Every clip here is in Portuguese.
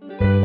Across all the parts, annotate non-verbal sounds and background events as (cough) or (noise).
Thank you.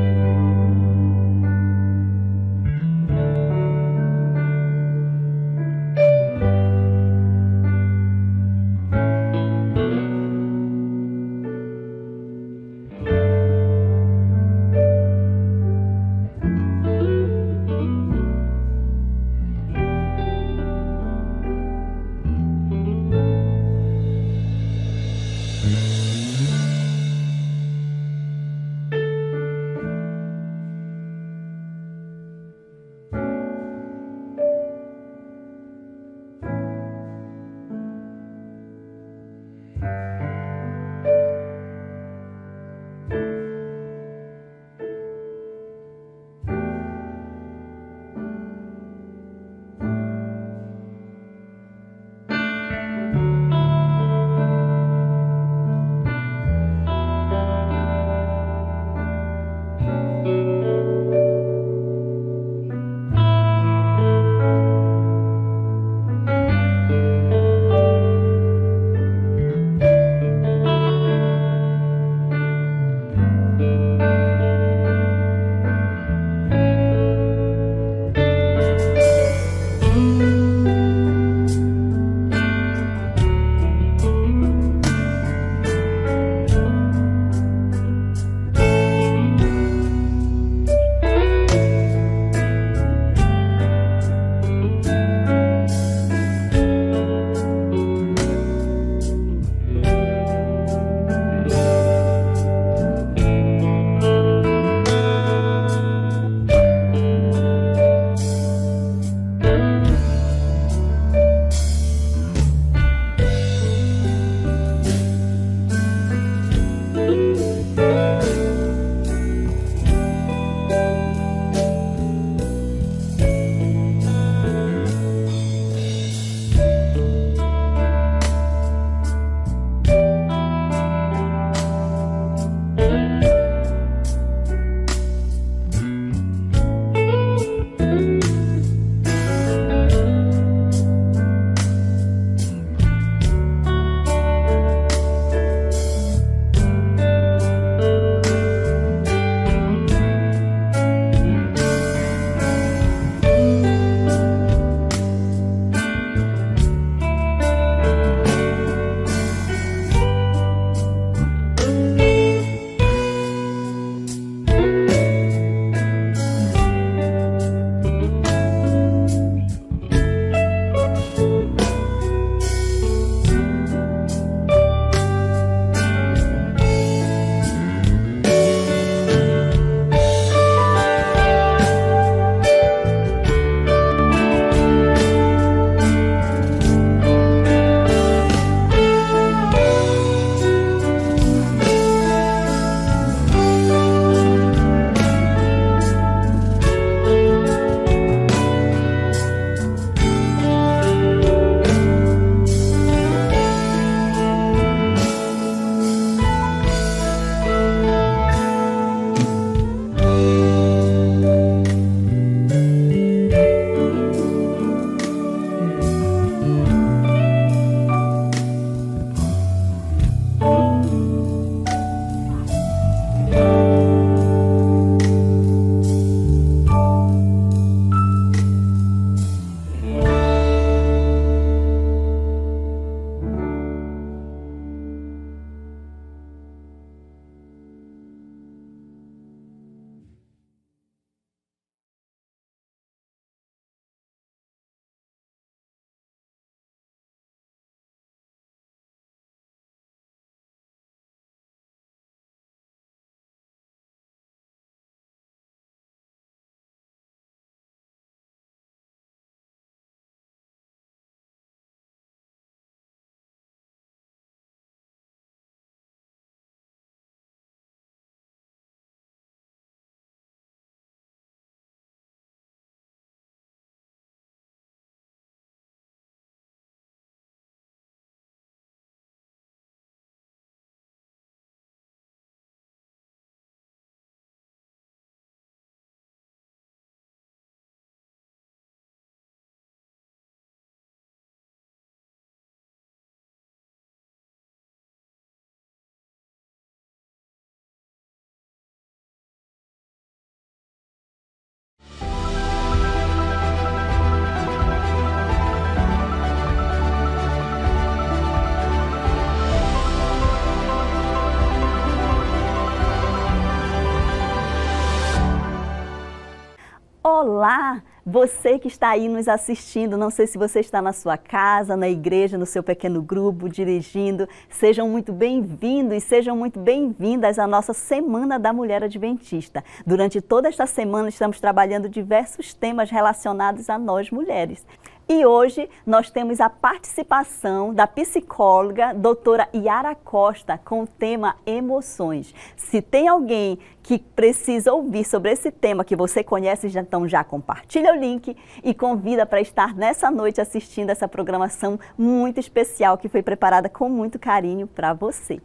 Olá, você que está aí nos assistindo, não sei se você está na sua casa, na igreja, no seu pequeno grupo, dirigindo, sejam muito bem-vindos e sejam muito bem-vindas à nossa Semana da Mulher Adventista. Durante toda esta semana estamos trabalhando diversos temas relacionados a nós mulheres. E hoje nós temos a participação da psicóloga doutora Yara Costa com o tema emoções. Se tem alguém que precisa ouvir sobre esse tema que você conhece, então já compartilha o link e convida para estar nessa noite assistindo essa programação muito especial que foi preparada com muito carinho para você.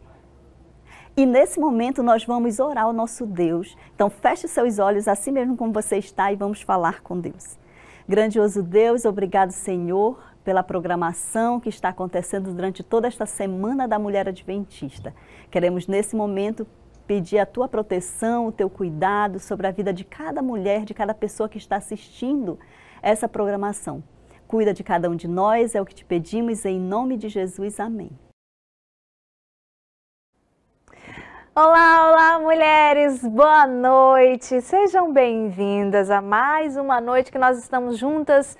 E nesse momento nós vamos orar ao nosso Deus. Então feche seus olhos assim mesmo como você está e vamos falar com Deus. Grandioso Deus, obrigado, Senhor, pela programação que está acontecendo durante toda esta semana da Mulher Adventista. Queremos, nesse momento, pedir a tua proteção, o teu cuidado sobre a vida de cada mulher, de cada pessoa que está assistindo essa programação. Cuida de cada um de nós, é o que te pedimos, em nome de Jesus. Amém. Olá, olá, mulheres! Boa noite! Sejam bem-vindas a mais uma noite que nós estamos juntas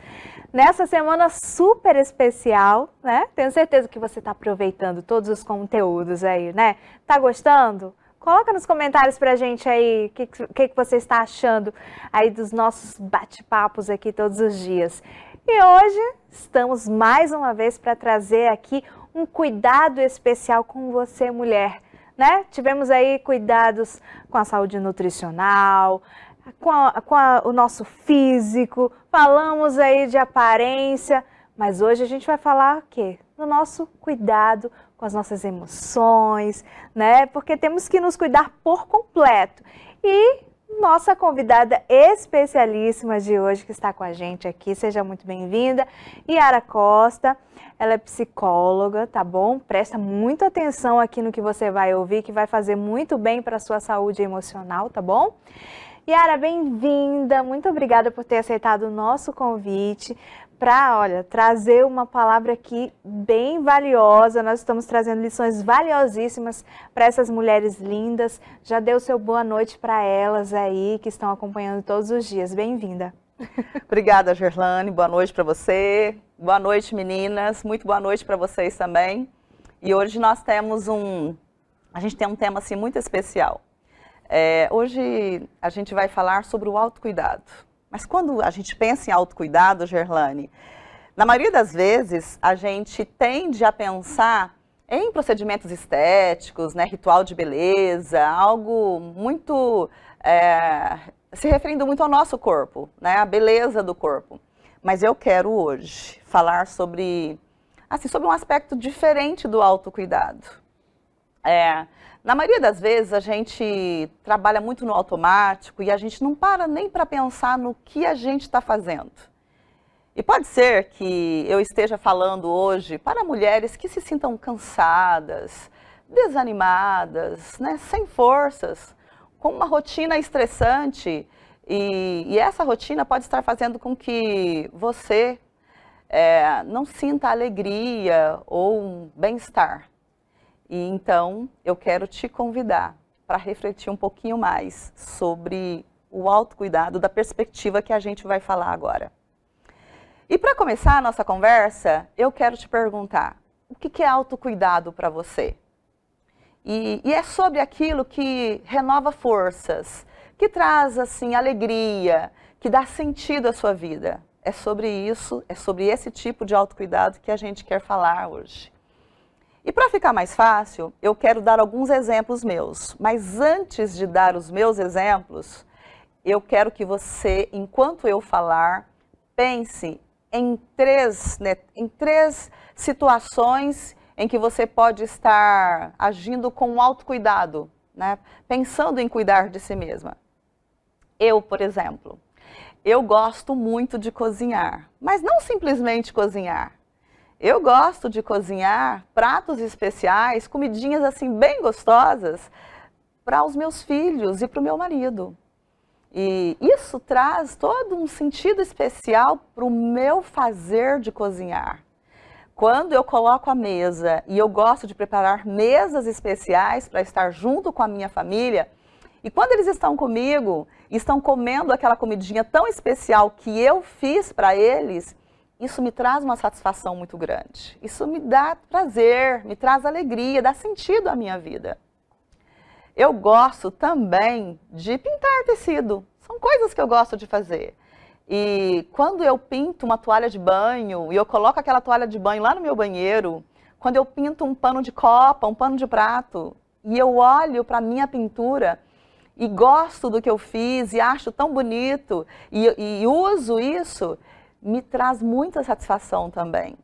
nessa semana super especial, né? Tenho certeza que você está aproveitando todos os conteúdos aí, né? Tá gostando? Coloca nos comentários pra gente aí o que, que, que você está achando aí dos nossos bate-papos aqui todos os dias. E hoje estamos mais uma vez para trazer aqui um cuidado especial com você, mulher né? Tivemos aí cuidados com a saúde nutricional, com, a, com a, o nosso físico, falamos aí de aparência, mas hoje a gente vai falar o quê? Do nosso cuidado com as nossas emoções, né? Porque temos que nos cuidar por completo. E nossa convidada especialíssima de hoje que está com a gente aqui. Seja muito bem-vinda, Yara Costa. Ela é psicóloga, tá bom? Presta muita atenção aqui no que você vai ouvir, que vai fazer muito bem para a sua saúde emocional, tá bom? Yara, bem-vinda, muito obrigada por ter aceitado o nosso convite para, olha, trazer uma palavra aqui bem valiosa. Nós estamos trazendo lições valiosíssimas para essas mulheres lindas. Já deu seu boa noite para elas aí que estão acompanhando todos os dias. Bem-vinda. (laughs) Obrigada, Gerlane. Boa noite para você. Boa noite, meninas. Muito boa noite para vocês também. E hoje nós temos um, a gente tem um tema assim muito especial. É, hoje a gente vai falar sobre o autocuidado. Mas quando a gente pensa em autocuidado, Gerlane, na maioria das vezes a gente tende a pensar em procedimentos estéticos, né, ritual de beleza, algo muito é, se referindo muito ao nosso corpo, né, a beleza do corpo. Mas eu quero hoje falar sobre, assim, sobre um aspecto diferente do autocuidado. É, na maioria das vezes a gente trabalha muito no automático e a gente não para nem para pensar no que a gente está fazendo. E pode ser que eu esteja falando hoje para mulheres que se sintam cansadas, desanimadas, né, sem forças, com uma rotina estressante. E, e essa rotina pode estar fazendo com que você é, não sinta alegria ou um bem-estar. E então eu quero te convidar para refletir um pouquinho mais sobre o autocuidado da perspectiva que a gente vai falar agora. E para começar a nossa conversa, eu quero te perguntar: o que é autocuidado para você? E, e, é sobre aquilo que renova forças, que traz assim alegria, que dá sentido à sua vida. É sobre isso, é sobre esse tipo de autocuidado que a gente quer falar hoje. E para ficar mais fácil, eu quero dar alguns exemplos meus. Mas antes de dar os meus exemplos, eu quero que você, enquanto eu falar, pense em três, né, em três situações em que você pode estar agindo com autocuidado, né? pensando em cuidar de si mesma. Eu, por exemplo, eu gosto muito de cozinhar, mas não simplesmente cozinhar. Eu gosto de cozinhar pratos especiais, comidinhas assim bem gostosas para os meus filhos e para o meu marido. E isso traz todo um sentido especial para o meu fazer de cozinhar. Quando eu coloco a mesa e eu gosto de preparar mesas especiais para estar junto com a minha família, e quando eles estão comigo, estão comendo aquela comidinha tão especial que eu fiz para eles, isso me traz uma satisfação muito grande. Isso me dá prazer, me traz alegria, dá sentido à minha vida. Eu gosto também de pintar tecido. São coisas que eu gosto de fazer. E quando eu pinto uma toalha de banho e eu coloco aquela toalha de banho lá no meu banheiro, quando eu pinto um pano de copa, um pano de prato, e eu olho para a minha pintura e gosto do que eu fiz e acho tão bonito e, e uso isso, me traz muita satisfação também.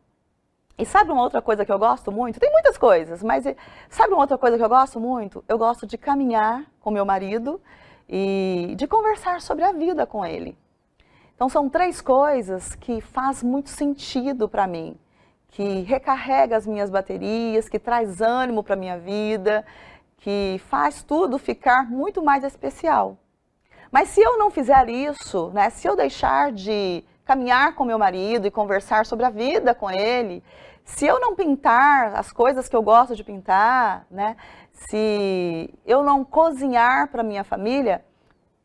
E sabe uma outra coisa que eu gosto muito? Tem muitas coisas, mas sabe uma outra coisa que eu gosto muito? Eu gosto de caminhar com meu marido e de conversar sobre a vida com ele. Então são três coisas que faz muito sentido para mim, que recarrega as minhas baterias, que traz ânimo para minha vida, que faz tudo ficar muito mais especial. Mas se eu não fizer isso, né, se eu deixar de caminhar com meu marido e conversar sobre a vida com ele, se eu não pintar as coisas que eu gosto de pintar, né? Se eu não cozinhar para minha família,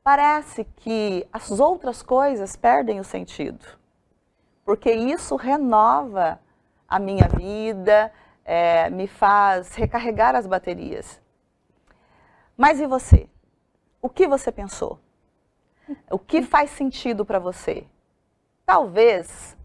parece que as outras coisas perdem o sentido. Porque isso renova a minha vida, é, me faz recarregar as baterias. Mas e você? O que você pensou? O que faz sentido para você? Talvez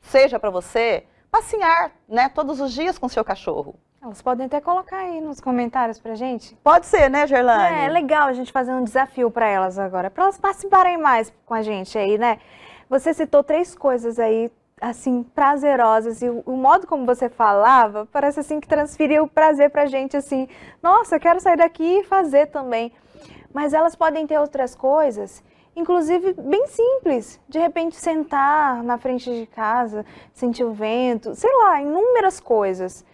seja para você passear, né, todos os dias com seu cachorro. Elas podem até colocar aí nos comentários pra gente. Pode ser, né, Gerlane? É, é legal a gente fazer um desafio para elas agora, para elas participarem mais com a gente aí, né? Você citou três coisas aí assim prazerosas e o, o modo como você falava parece assim que transferiu o prazer pra gente assim. Nossa, quero sair daqui e fazer também. Mas elas podem ter outras coisas inclusive bem simples. De repente, sentar na frente de casa, sentir o vento, sei lá, inúmeras coisas.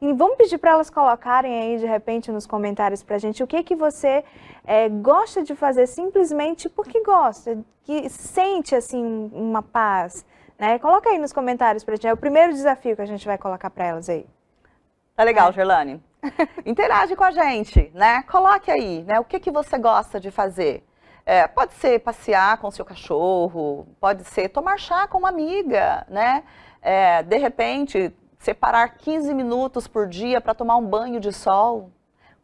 E vamos pedir para elas colocarem aí de repente nos comentários para a gente o que que você é, gosta de fazer simplesmente porque gosta, que sente assim uma paz, né? Coloca aí nos comentários para a gente. É o primeiro desafio que a gente vai colocar para elas aí. Tá legal, é. Gerlane. (laughs) Interage com a gente, né? Coloque aí, né? O que que você gosta de fazer? É, pode ser passear com seu cachorro, pode ser tomar chá com uma amiga, né? É, de repente, separar 15 minutos por dia para tomar um banho de sol.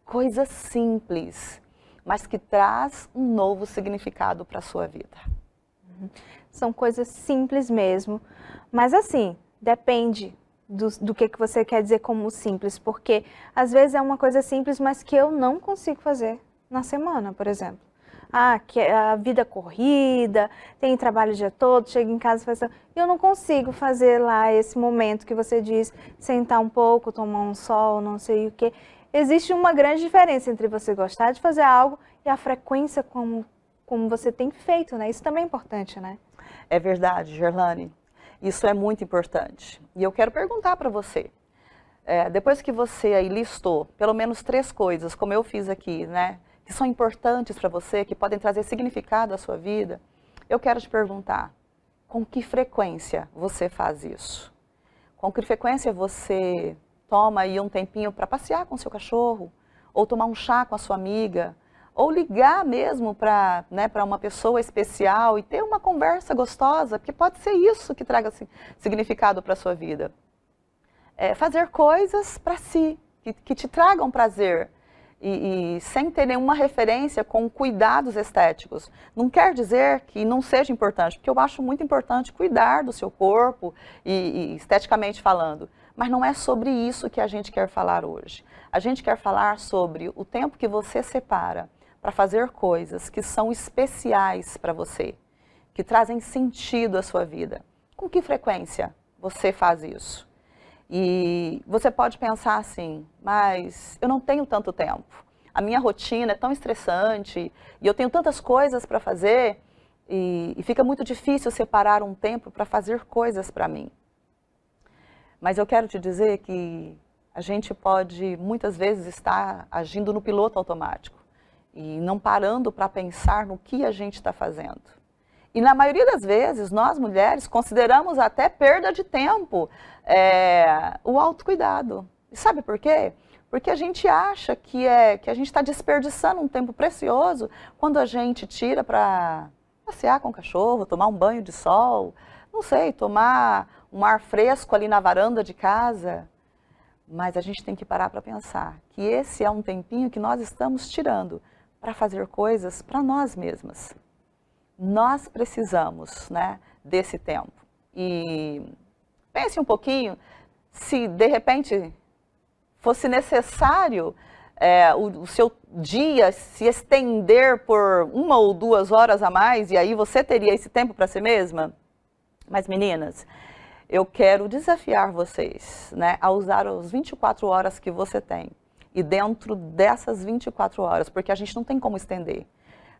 Coisa simples, mas que traz um novo significado para a sua vida. São coisas simples mesmo. Mas assim, depende do, do, que, que você quer dizer como simples, porque às vezes é uma coisa simples, mas que eu não consigo fazer na semana, por exemplo ah, que é a vida corrida, tem trabalho o dia todo, chega em casa e faz. Assim. E eu não consigo fazer lá esse momento que você diz, sentar um pouco, tomar um sol, não sei o quê. Existe uma grande diferença entre você gostar de fazer algo e a frequência como, como você tem feito, né? Isso também é importante, né? É verdade, Gerlane. Isso é muito importante. E eu quero perguntar para você. É, depois que você aí listou pelo menos três coisas, como eu fiz aqui, né? que são importantes para você, que podem trazer significado à sua vida, eu quero te perguntar, com que frequência você faz isso? Com que frequência você toma aí um tempinho para passear com seu cachorro, ou tomar um chá com a sua amiga, ou ligar mesmo para né, uma pessoa especial e ter uma conversa gostosa, porque pode ser isso que traga significado para a sua vida. É fazer coisas para si, que, que te tragam prazer, e, e, sem ter nenhuma referência com cuidados estéticos. Não quer dizer que não seja importante, porque eu acho muito importante cuidar do seu corpo, e, e esteticamente falando. Mas não é sobre isso que a gente quer falar hoje. A gente quer falar sobre o tempo que você separa para fazer coisas que são especiais para você, que trazem sentido à sua vida. Com que frequência você faz isso? E você pode pensar assim, mas eu não tenho tanto tempo. A minha rotina é tão estressante e eu tenho tantas coisas para fazer e, e fica muito difícil separar um tempo para fazer coisas para mim. Mas eu quero te dizer que a gente pode muitas vezes estar agindo no piloto automático e não parando para pensar no que a gente está fazendo. E na maioria das vezes, nós mulheres consideramos até perda de tempo é, o autocuidado. E sabe por quê? Porque a gente acha que, é, que a gente está desperdiçando um tempo precioso quando a gente tira para passear com o cachorro, tomar um banho de sol, não sei, tomar um ar fresco ali na varanda de casa. Mas a gente tem que parar para pensar que esse é um tempinho que nós estamos tirando para fazer coisas para nós mesmas nós precisamos né, desse tempo. E pense um pouquinho se de repente fosse necessário é, o, o, seu dia se estender por uma ou duas horas a mais e aí você teria esse tempo para si mesma. Mas meninas, eu quero desafiar vocês né, a usar as 24 horas que você tem. E dentro dessas 24 horas, porque a gente não tem como estender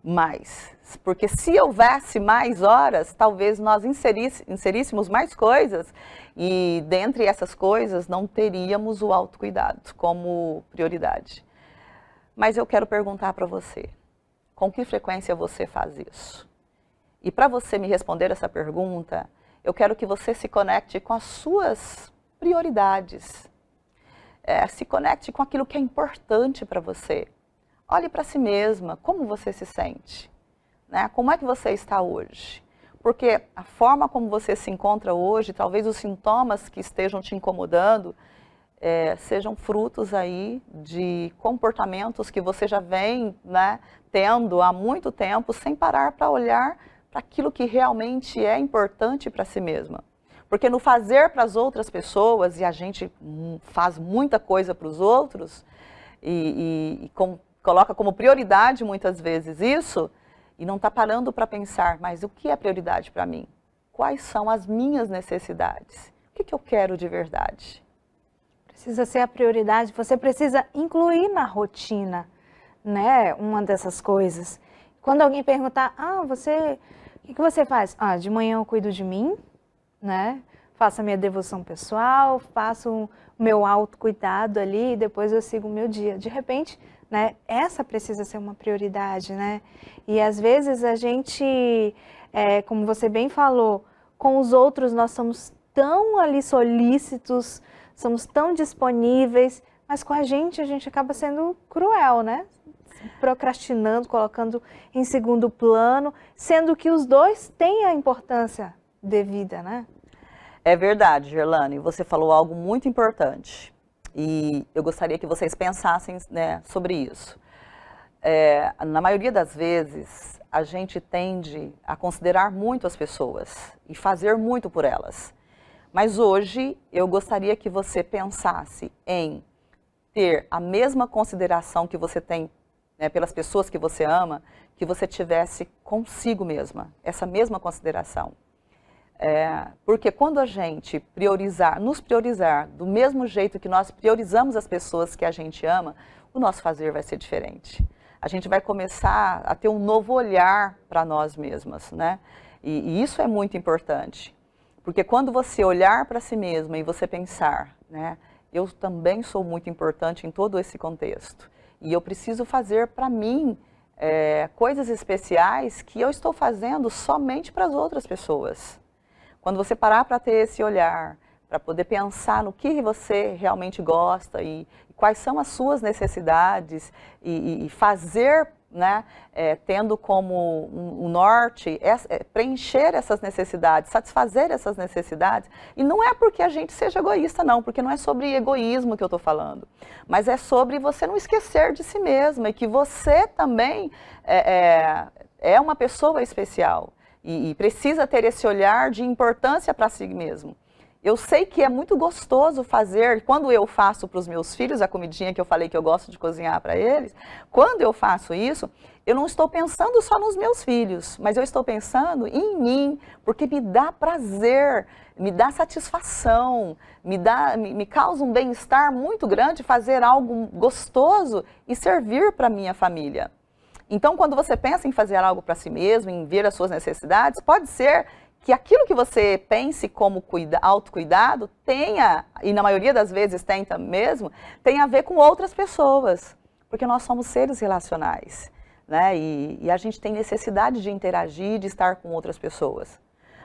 mais. Porque se houvesse mais horas, talvez nós inseríssemos mais coisas e, dentre essas coisas, não teríamos o autocuidado como prioridade. Mas eu quero perguntar para você: com que frequência você faz isso? E para você me responder essa pergunta, eu quero que você se conecte com as suas prioridades. É, se conecte com aquilo que é importante para você Olhe para si mesma, como você se sente? Né? Como é que você está hoje? Porque a forma como você se encontra hoje, talvez os sintomas que estejam te incomodando, é, sejam frutos aí de comportamentos que você já vem né, tendo há muito tempo, sem parar para olhar para aquilo que realmente é importante para si mesma. Porque no fazer para as outras pessoas, e a gente hum, faz muita coisa para os outros, e, e, e com, coloca como prioridade muitas vezes isso e não está parando para pensar, mas o que é prioridade para mim? Quais são as minhas necessidades? O que, que eu quero de verdade? Precisa ser a prioridade, você precisa incluir na rotina, né, uma dessas coisas. Quando alguém perguntar, ah, você, o que, que você faz? Ah, de manhã eu cuido de mim, né, faço a minha devoção pessoal, faço o meu autocuidado ali e depois eu sigo o meu dia. De repente, né? Essa precisa ser uma prioridade, né? E às vezes a gente, é, como você bem falou, com os outros nós somos tão ali solícitos, somos tão disponíveis, mas com a gente a gente acaba sendo cruel, né? Procrastinando, colocando em segundo plano, sendo que os dois têm a importância devida, né? É verdade, Gerlane, você falou algo muito importante. E eu gostaria que vocês pensassem né, sobre isso. É, na maioria das vezes, a gente tende a considerar muito as pessoas e fazer muito por elas. Mas hoje, eu gostaria que você pensasse em ter a mesma consideração que você tem né, pelas pessoas que você ama, que você tivesse consigo mesma, essa mesma consideração. É, porque quando a gente priorizar, nos priorizar do mesmo jeito que nós priorizamos as pessoas que a gente ama, o nosso fazer vai ser diferente. A gente vai começar a ter um novo olhar para nós mesmas, né? E, e, isso é muito importante, porque quando você olhar para si mesma e você pensar, né? Eu também sou muito importante em todo esse contexto e eu preciso fazer para mim é, coisas especiais que eu estou fazendo somente para as outras pessoas. Quando você parar para ter esse olhar, para poder pensar no que você realmente gosta e, quais são as suas necessidades e, e fazer, né, é, tendo como um, um norte é, preencher essas necessidades, satisfazer essas necessidades. E não é porque a gente seja egoísta, não, porque não é sobre egoísmo que eu estou falando, mas é sobre você não esquecer de si mesma e que você também é, é, é uma pessoa especial e, e precisa ter esse olhar de importância para si mesmo. Eu sei que é muito gostoso fazer, quando eu faço para os meus filhos a comidinha que eu falei que eu gosto de cozinhar para eles, quando eu faço isso, eu não estou pensando só nos meus filhos, mas eu estou pensando em mim, porque me dá prazer, me dá satisfação, me, dá, me, me causa um bem-estar muito grande fazer algo gostoso e servir para minha família. Então, quando você pensa em fazer algo para si mesmo, em ver as suas necessidades, pode ser que aquilo que você pense como cuida, autocuidado tenha, e na maioria das vezes tem mesmo, tem a ver com outras pessoas, porque nós somos seres relacionais, né? E, e a gente tem necessidade de interagir, de estar com outras pessoas.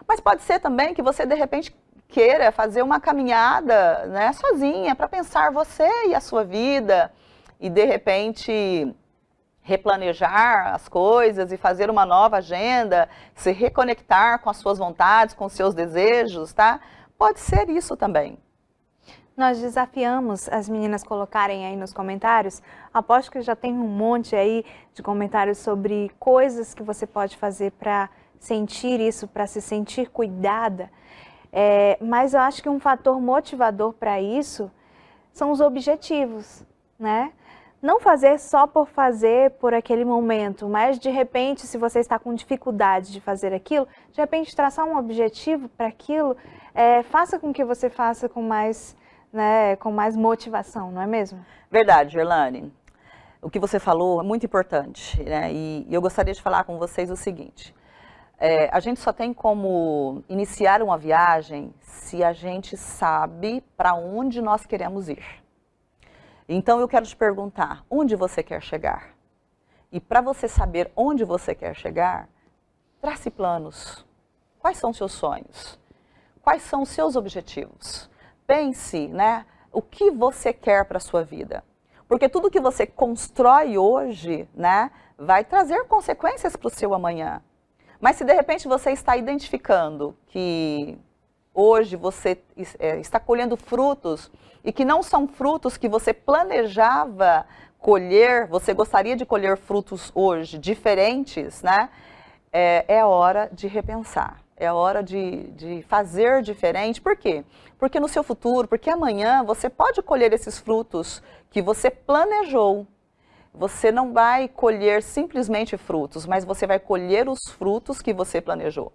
Mas pode ser também que você, de repente, queira fazer uma caminhada né, sozinha para pensar você e a sua vida, e de repente replanejar as coisas e fazer uma nova agenda, se reconectar com as suas vontades, com os seus desejos, tá? Pode ser isso também. Nós desafiamos as meninas colocarem aí nos comentários. Aposto que já tem um monte aí de comentários sobre coisas que você pode fazer para sentir isso, para se sentir cuidada. É, mas eu acho que um fator motivador para isso são os objetivos, né? não fazer só por fazer por aquele momento, mas de repente, se você está com dificuldade de fazer aquilo, de repente traçar um objetivo para aquilo, é, faça com que você faça com mais, né, com mais motivação, não é mesmo? Verdade, Gerlane. O que você falou é muito importante, né? E, e eu gostaria de falar com vocês o seguinte. É, a gente só tem como iniciar uma viagem se a gente sabe para onde nós queremos ir. Então eu quero te perguntar, onde você quer chegar? E para você saber onde você quer chegar, trace planos. Quais são seus sonhos? Quais são os seus objetivos? Pense, né, o que você quer para a sua vida. Porque tudo que você constrói hoje, né, vai trazer consequências para o seu amanhã. Mas se de repente você está identificando que hoje você é, está colhendo frutos e que não são frutos que você planejava colher, você gostaria de colher frutos hoje diferentes, né? É, é hora de repensar, é hora de, de fazer diferente. Por quê? Porque no seu futuro, porque amanhã você pode colher esses frutos que você planejou, você não vai colher simplesmente frutos, mas você vai colher os frutos que você planejou.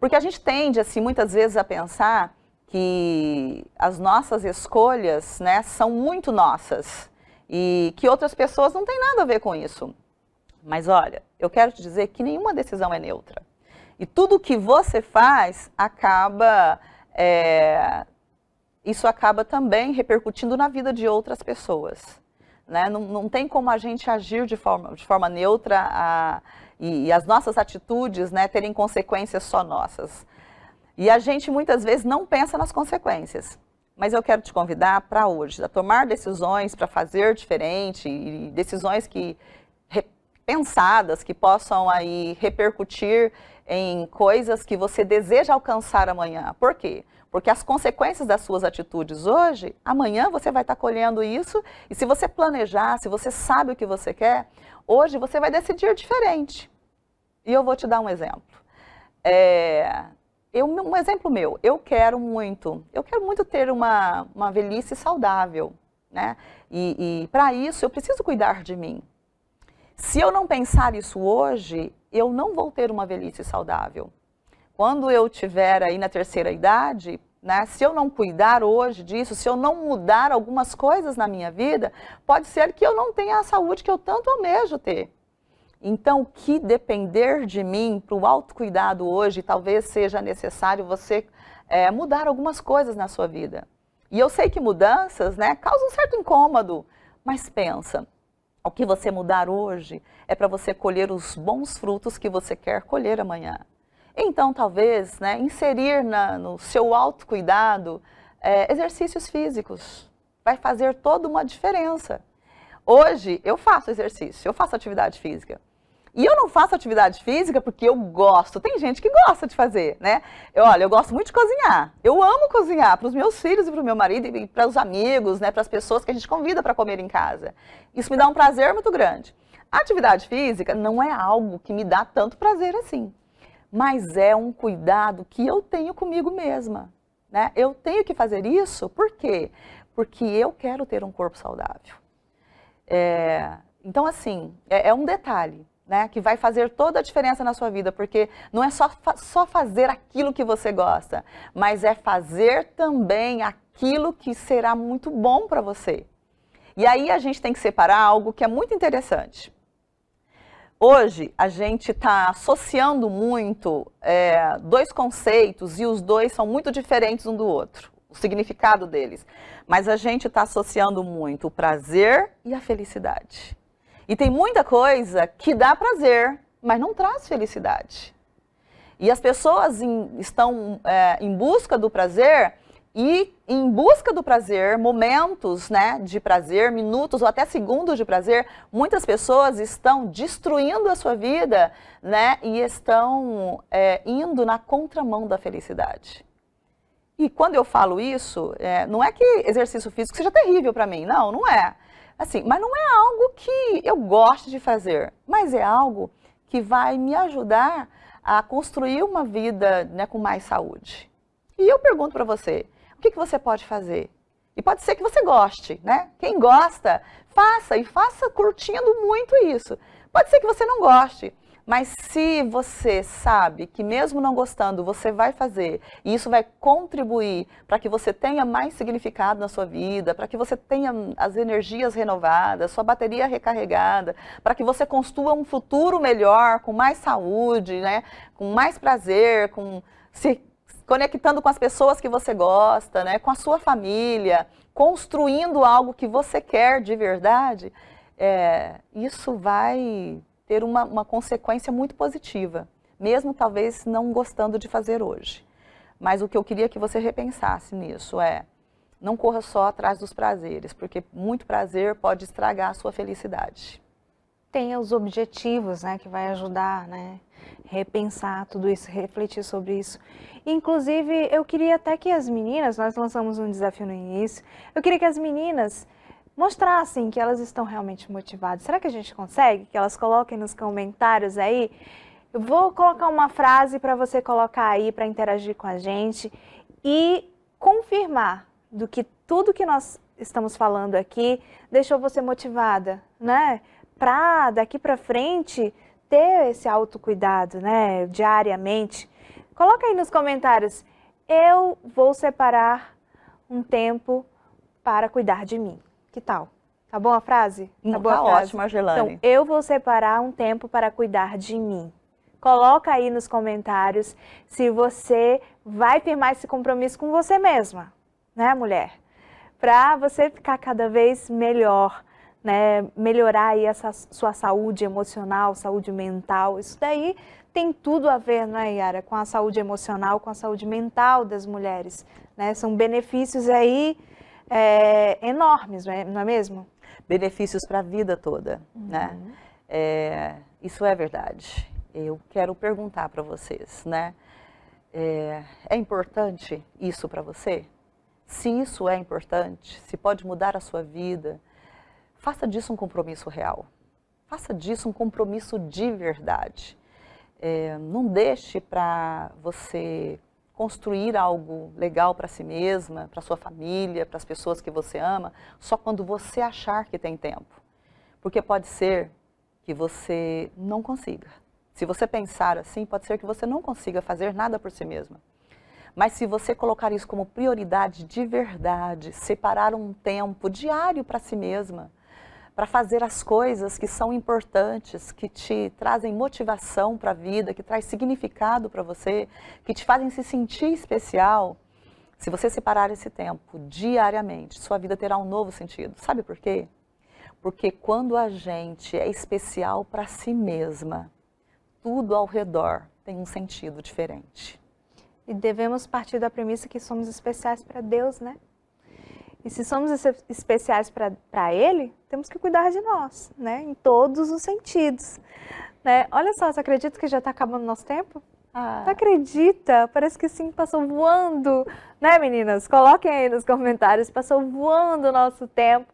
Porque a gente tende, assim, muitas vezes a pensar que as nossas escolhas né, são muito nossas e que outras pessoas não têm nada a ver com isso. Mas olha, eu quero te dizer que nenhuma decisão é neutra. E tudo que você faz acaba. É, isso acaba também repercutindo na vida de outras pessoas. Né? Não, não tem como a gente agir de forma, de forma neutra a, e, e as nossas atitudes né, terem consequências só nossas. E a gente muitas vezes não pensa nas consequências. Mas eu quero te convidar para hoje, a tomar decisões para fazer diferente, e decisões que pensadas que possam aí repercutir em coisas que você deseja alcançar amanhã. Por quê? Porque as consequências das suas atitudes hoje, amanhã você vai estar tá colhendo isso, e se você planejar, se você sabe o que você quer, hoje você vai decidir diferente. E eu vou te dar um exemplo. É, eu, um exemplo meu, eu quero muito, eu quero muito ter uma, uma velhice saudável, né? E, e para isso eu preciso cuidar de mim. Se eu não pensar isso hoje, eu não vou ter uma velhice saudável. Quando eu tiver aí na terceira idade, né, se eu não cuidar hoje disso, se eu não mudar algumas coisas na minha vida, pode ser que eu não tenha a saúde que eu tanto almejo ter. Então, que depender de mim para o autocuidado hoje, talvez seja necessário você é, mudar algumas coisas na sua vida. E eu sei que mudanças né, causam um certo incômodo, mas pensa, o que você mudar hoje é para você colher os bons frutos que você quer colher amanhã. Então, talvez, né, inserir na, no seu autocuidado é, exercícios físicos vai fazer toda uma diferença. Hoje, eu faço exercício, eu faço atividade física. E eu não faço atividade física porque eu gosto. Tem gente que gosta de fazer, né? Eu, olha, eu gosto muito de cozinhar. Eu amo cozinhar para os meus filhos e para o meu marido e para os amigos, né? Para as pessoas que a gente convida para comer em casa. Isso me dá um prazer muito grande. Atividade física não é algo que me dá tanto prazer assim, mas é um cuidado que eu tenho comigo mesma, né? Eu tenho que fazer isso por quê? Porque eu quero ter um corpo saudável. É, então, assim, é, é um detalhe né, que vai fazer toda a diferença na sua vida, porque não é só, fa só fazer aquilo que você gosta, mas é fazer também aquilo que será muito bom para você. E aí a gente tem que separar algo que é muito interessante. Hoje a gente está associando muito é, dois conceitos e os dois são muito diferentes um do outro, o significado deles. Mas a gente está associando muito o prazer e a felicidade. E tem muita coisa que dá prazer, mas não traz felicidade. E as pessoas em, estão é, em busca do prazer e em busca do prazer, momentos né, de prazer, minutos ou até segundos de prazer, muitas pessoas estão destruindo a sua vida né, e estão é, indo na contramão da felicidade. E quando eu falo isso, é, não é que exercício físico seja terrível para mim, não, não é. Assim, mas não é algo que eu gosto de fazer, mas é algo que vai me ajudar a construir uma vida né, com mais saúde. E eu pergunto para você, o que, que você pode fazer? E pode ser que você goste, né? Quem gosta, faça e faça curtindo muito isso. Pode ser que você não goste, mas se você sabe que mesmo não gostando, você vai fazer, e isso vai contribuir para que você tenha mais significado na sua vida, para que você tenha as energias renovadas, sua bateria recarregada, para que você construa um futuro melhor, com mais saúde, né? com mais prazer, com se conectando com as pessoas que você gosta, né? com a sua família, construindo algo que você quer de verdade, é, isso vai ter uma, uma consequência muito positiva, mesmo talvez não gostando de fazer hoje. Mas o que eu queria que você repensasse nisso é: não corra só atrás dos prazeres, porque muito prazer pode estragar a sua felicidade. Tenha os objetivos, né, que vai ajudar, né, repensar tudo isso, refletir sobre isso. Inclusive, eu queria até que as meninas, nós lançamos um desafio no início, eu queria que as meninas mostrar assim que elas estão realmente motivadas. Será que a gente consegue? Que elas coloquem nos comentários aí. Eu vou colocar uma frase para você colocar aí para interagir com a gente e confirmar do que tudo que nós estamos falando aqui deixou você motivada, né? Para daqui para frente ter esse autocuidado, né, diariamente. Coloca aí nos comentários. Eu vou separar um tempo para cuidar de mim. Que tal? Tá boa a frase? Tá, hum, boa tá frase? ótimo, Então, eu vou separar um tempo para cuidar de mim. Coloca aí nos comentários se você vai firmar esse compromisso com você mesma, né, mulher? Para você ficar cada vez melhor, né? Melhorar aí essa sua saúde emocional, saúde mental. Isso daí tem tudo a ver, né, Yara, com a saúde emocional, com a saúde mental das mulheres, né? São benefícios aí é, enormes, não é, não é mesmo? Benefícios para a vida toda, né? uhum. né? É, isso é verdade. Eu quero perguntar para vocês, né? É, é importante isso para você? Se isso é importante, se pode mudar a sua vida, faça disso um compromisso real. Faça disso um compromisso de verdade. É, não deixe para você construir algo legal para si mesma, para sua família, para as pessoas que você ama, só quando você achar que tem tempo. Porque pode ser que você não consiga. Se você pensar assim, pode ser que você não consiga fazer nada por si mesma. Mas se você colocar isso como prioridade de verdade, separar um tempo diário para si mesma, para fazer as coisas que são importantes, que te trazem motivação para a vida, que traz significado para você, que te fazem se sentir especial. Se você separar esse tempo diariamente, sua vida terá um novo sentido. Sabe por quê? Porque quando a gente é especial para si mesma, tudo ao redor tem um sentido diferente. E devemos partir da premissa que somos especiais para Deus, né? E se somos especiais para Ele, temos que cuidar de nós, né? Em todos os sentidos. Né? Olha só, você acredita que já está acabando nosso tempo? Ah. acredita? Parece que sim, passou voando. Né, meninas? Coloquem aí nos comentários. Passou voando o nosso tempo.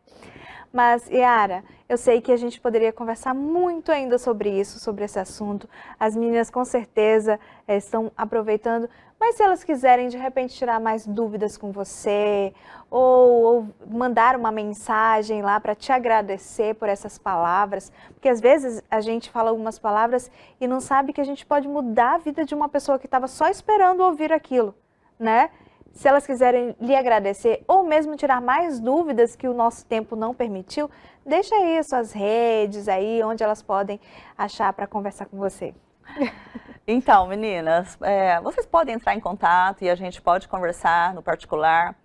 Mas, Yara, eu sei que a gente poderia conversar muito ainda sobre isso, sobre esse assunto. As meninas com certeza eh, estão aproveitando, mas se elas quiserem de repente tirar mais dúvidas com você ou, ou mandar uma mensagem lá para te agradecer por essas palavras, porque às vezes a gente fala algumas palavras e não sabe que a gente pode mudar a vida de uma pessoa que estava só esperando ouvir aquilo, né? Se elas quiserem lhe agradecer ou mesmo tirar mais dúvidas que o nosso tempo não permitiu, deixa aí suas redes aí, onde elas podem achar para conversar com você. (laughs) Então, meninas, é, vocês podem entrar em contato e a gente pode conversar no particular.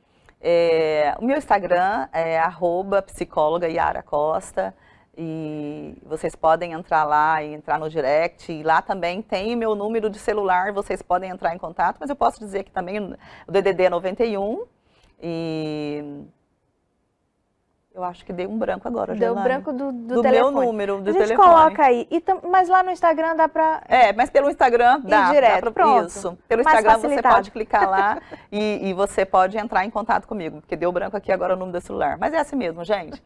É, o meu Instagram é arroba psicóloga Yara Costa. E vocês podem entrar lá e entrar no direct. E lá também tem meu número de celular, vocês podem entrar em contato. Mas eu posso dizer que também o DDD é 91. E eu acho que dei um branco agora, Deu Gelane. branco do, do, do telefone. meu número, do telefone. A gente telefone. coloca aí. Tam, mas lá no Instagram dá para... É, mas pelo Instagram dá. Direto, dá pra, Isso. Pelo Instagram você pode clicar lá e, e, você pode entrar em contato comigo. Porque deu branco aqui agora o número do celular. Mas é assim mesmo, gente.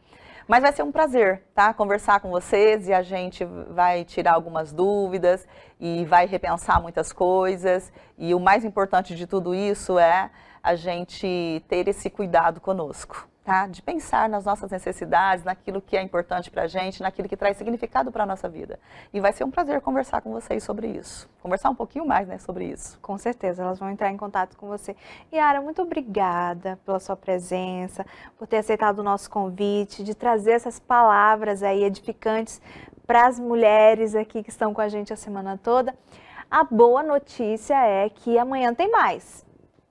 Mas vai ser um prazer, tá? Conversar com vocês e a gente vai tirar algumas dúvidas e vai repensar muitas coisas. E o mais importante de tudo isso é a gente ter esse cuidado conosco tá? de pensar nas nossas necessidades, naquilo que é importante para a gente, naquilo que traz significado para a nossa vida. E vai ser um prazer conversar com vocês sobre isso. Conversar um pouquinho mais né, sobre isso. Com certeza, elas vão entrar em contato com você. Yara, muito obrigada pela sua presença, por ter aceitado o nosso convite, de trazer essas palavras aí edificantes para as mulheres aqui que estão com a gente a semana toda. A boa notícia é que amanhã tem mais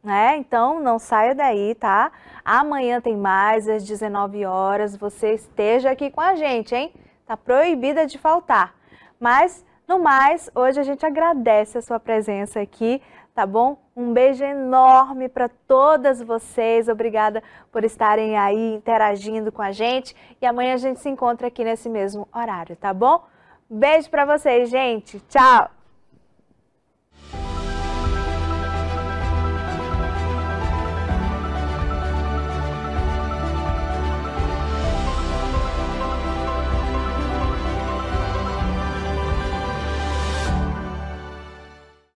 né? Então não saia daí, tá? Amanhã tem mais às 19 horas, você esteja aqui com a gente, hein? Tá proibida de faltar. Mas no mais, hoje a gente agradece a sua presença aqui, tá bom? Um beijo enorme para todas vocês. Obrigada por estarem aí interagindo com a gente. E amanhã a gente se encontra aqui nesse mesmo horário, tá bom? Beijo para vocês, gente. Tchau.